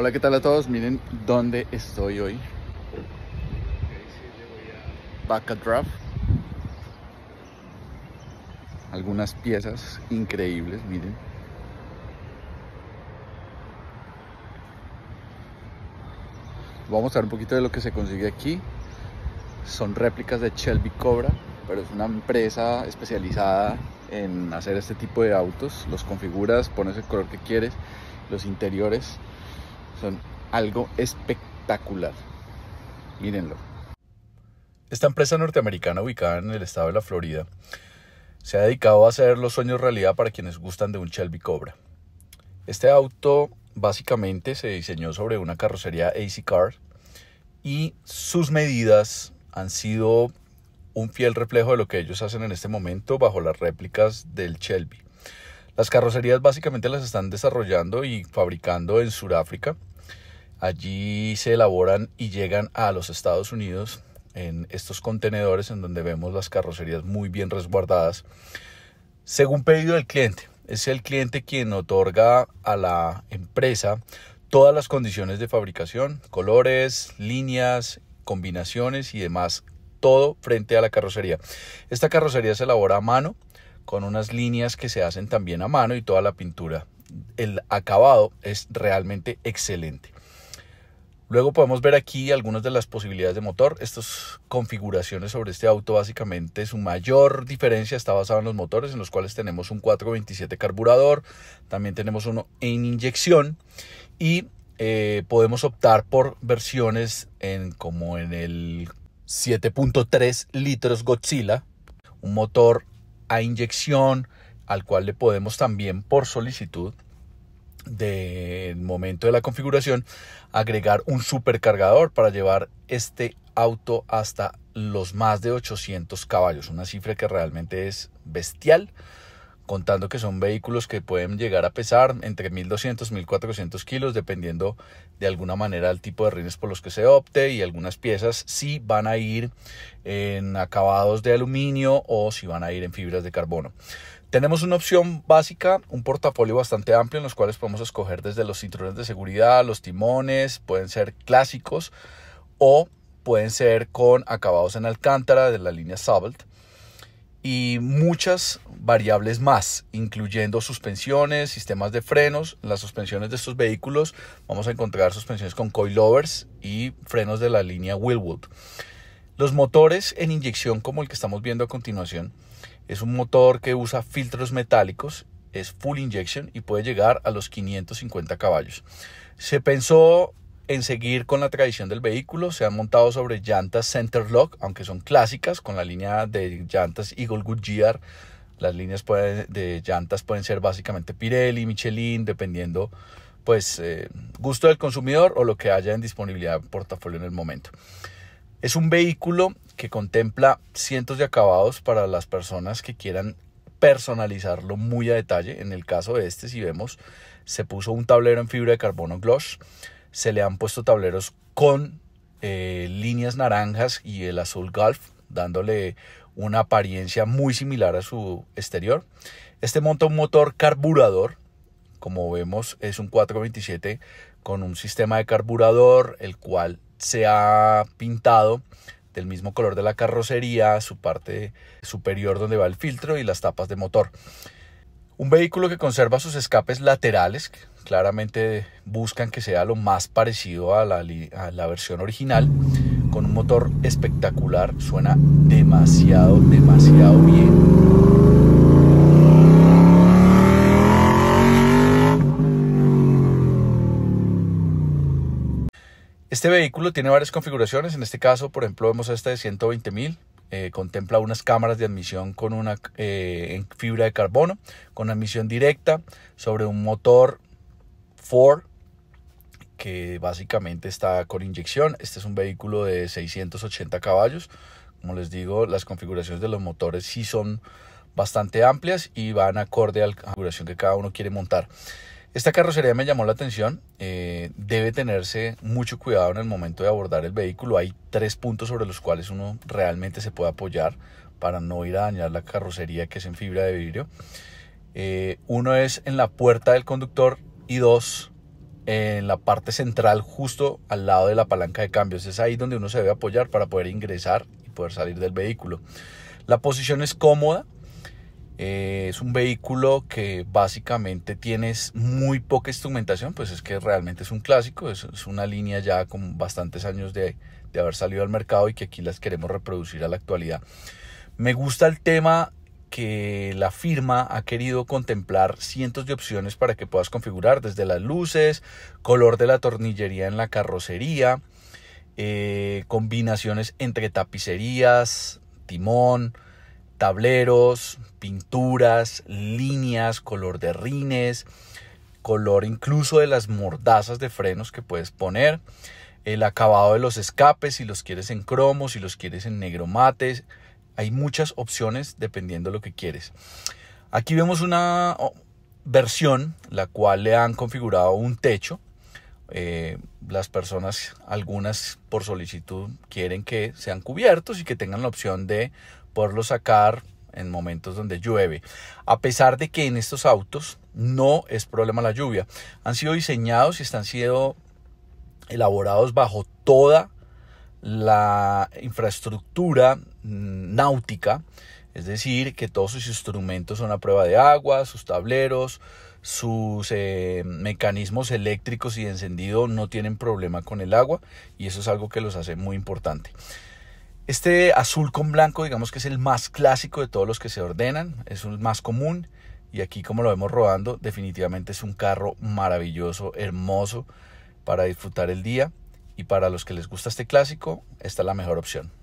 Hola, ¿qué tal a todos? Miren dónde estoy hoy. Back draft. Algunas piezas increíbles, miren. Vamos a mostrar un poquito de lo que se consigue aquí. Son réplicas de Shelby Cobra, pero es una empresa especializada en hacer este tipo de autos. Los configuras, pones el color que quieres, los interiores son algo espectacular. Mírenlo. Esta empresa norteamericana ubicada en el estado de la Florida se ha dedicado a hacer los sueños realidad para quienes gustan de un Shelby Cobra. Este auto básicamente se diseñó sobre una carrocería AC Car y sus medidas han sido un fiel reflejo de lo que ellos hacen en este momento bajo las réplicas del Shelby. Las carrocerías básicamente las están desarrollando y fabricando en Sudáfrica Allí se elaboran y llegan a los Estados Unidos en estos contenedores en donde vemos las carrocerías muy bien resguardadas, según pedido del cliente. Es el cliente quien otorga a la empresa todas las condiciones de fabricación, colores, líneas, combinaciones y demás, todo frente a la carrocería. Esta carrocería se elabora a mano, con unas líneas que se hacen también a mano y toda la pintura. El acabado es realmente excelente. Luego podemos ver aquí algunas de las posibilidades de motor. Estas configuraciones sobre este auto básicamente su mayor diferencia está basada en los motores en los cuales tenemos un 427 carburador, también tenemos uno en inyección y eh, podemos optar por versiones en, como en el 7.3 litros Godzilla, un motor a inyección al cual le podemos también por solicitud del momento de la configuración agregar un supercargador para llevar este auto hasta los más de 800 caballos, una cifra que realmente es bestial contando que son vehículos que pueden llegar a pesar entre 1.200 y 1.400 kilos, dependiendo de alguna manera el tipo de rines por los que se opte y algunas piezas si van a ir en acabados de aluminio o si van a ir en fibras de carbono. Tenemos una opción básica, un portafolio bastante amplio en los cuales podemos escoger desde los cinturones de seguridad, los timones, pueden ser clásicos o pueden ser con acabados en alcántara de la línea Sabelt y muchas variables más, incluyendo suspensiones, sistemas de frenos, las suspensiones de estos vehículos. Vamos a encontrar suspensiones con coilovers y frenos de la línea Wilwood. Los motores en inyección, como el que estamos viendo a continuación, es un motor que usa filtros metálicos, es full injection y puede llegar a los 550 caballos. Se pensó en seguir con la tradición del vehículo. Se han montado sobre llantas Centerlock, aunque son clásicas, con la línea de llantas Eagle Goodyear. Las líneas de llantas pueden ser básicamente Pirelli, Michelin, dependiendo pues eh, gusto del consumidor o lo que haya en disponibilidad de portafolio en el momento. Es un vehículo que contempla cientos de acabados para las personas que quieran personalizarlo muy a detalle. En el caso de este, si vemos, se puso un tablero en fibra de carbono gloss se le han puesto tableros con eh, líneas naranjas y el azul golf, dándole una apariencia muy similar a su exterior. Este monta un motor carburador, como vemos es un 427 con un sistema de carburador, el cual se ha pintado del mismo color de la carrocería, su parte superior donde va el filtro y las tapas de motor. Un vehículo que conserva sus escapes laterales, claramente buscan que sea lo más parecido a la, versión original, con un motor espectacular, suena demasiado, demasiado bien. Este vehículo tiene varias configuraciones, en este caso por ejemplo vemos esta de 120.000, eh, contempla unas cámaras de admisión con una eh, en fibra de carbono, con admisión directa sobre un motor Ford que básicamente está con inyección. Este es un vehículo de 680 caballos. Como les digo, las configuraciones de los motores sí son bastante amplias y van acorde a la configuración que cada uno quiere montar. Esta carrocería me llamó la atención. Eh, debe tenerse mucho cuidado en el momento de abordar el vehículo. Hay tres puntos sobre los cuales uno realmente se puede apoyar para no ir a dañar la carrocería que es en fibra de vidrio. Eh, uno es en la puerta del conductor y dos en la parte central justo al lado de la palanca de cambios. Es ahí donde uno se debe apoyar para poder ingresar y poder salir del vehículo. La posición es cómoda. Eh, es un vehículo que básicamente tienes muy poca instrumentación, pues es que realmente es un clásico, es, una línea ya con bastantes años de, de haber salido al mercado y que aquí las queremos reproducir a la actualidad. Me gusta el tema que la firma ha querido contemplar cientos de opciones para que puedas configurar desde las luces, color de la tornillería en la carrocería, eh, combinaciones entre tapicerías, timón, tableros, pinturas, líneas, color de rines, color incluso de las mordazas de frenos que puedes poner, el acabado de los escapes si los quieres en cromo, si los quieres en negro mates, hay muchas opciones dependiendo de lo que quieres. Aquí vemos una versión la cual le han configurado un techo. Eh, las personas, algunas por solicitud, quieren que sean cubiertos y que tengan la opción de poderlo sacar en momentos donde llueve. A pesar de que en estos autos no es problema la lluvia. Han sido diseñados y están siendo elaborados bajo toda la infraestructura náutica, es decir, que todos sus instrumentos son a prueba de agua, sus tableros, sus eh, mecanismos eléctricos y encendidos encendido no tienen problema con el agua y eso es algo que los hace muy importante. Este azul con blanco digamos que es el más clásico de todos los que se ordenan, es el más común y aquí como lo vemos rodando definitivamente es un carro maravilloso, hermoso para disfrutar el día y para los que les gusta este clásico esta la mejor opción.